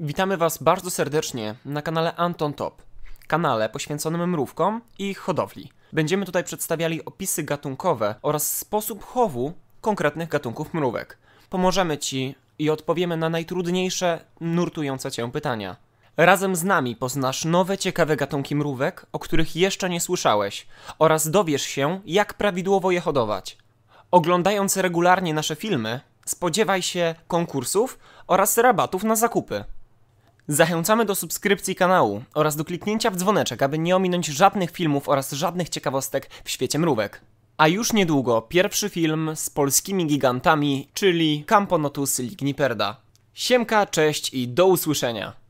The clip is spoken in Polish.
Witamy Was bardzo serdecznie na kanale Anton Top, kanale poświęconym mrówkom i ich hodowli. Będziemy tutaj przedstawiali opisy gatunkowe oraz sposób chowu konkretnych gatunków mrówek. Pomożemy Ci i odpowiemy na najtrudniejsze, nurtujące Cię pytania. Razem z nami poznasz nowe ciekawe gatunki mrówek, o których jeszcze nie słyszałeś, oraz dowiesz się, jak prawidłowo je hodować. Oglądając regularnie nasze filmy, spodziewaj się konkursów oraz rabatów na zakupy. Zachęcamy do subskrypcji kanału oraz do kliknięcia w dzwoneczek, aby nie ominąć żadnych filmów oraz żadnych ciekawostek w świecie mrówek. A już niedługo pierwszy film z polskimi gigantami, czyli Camponotus ligniperda. Siemka, cześć i do usłyszenia!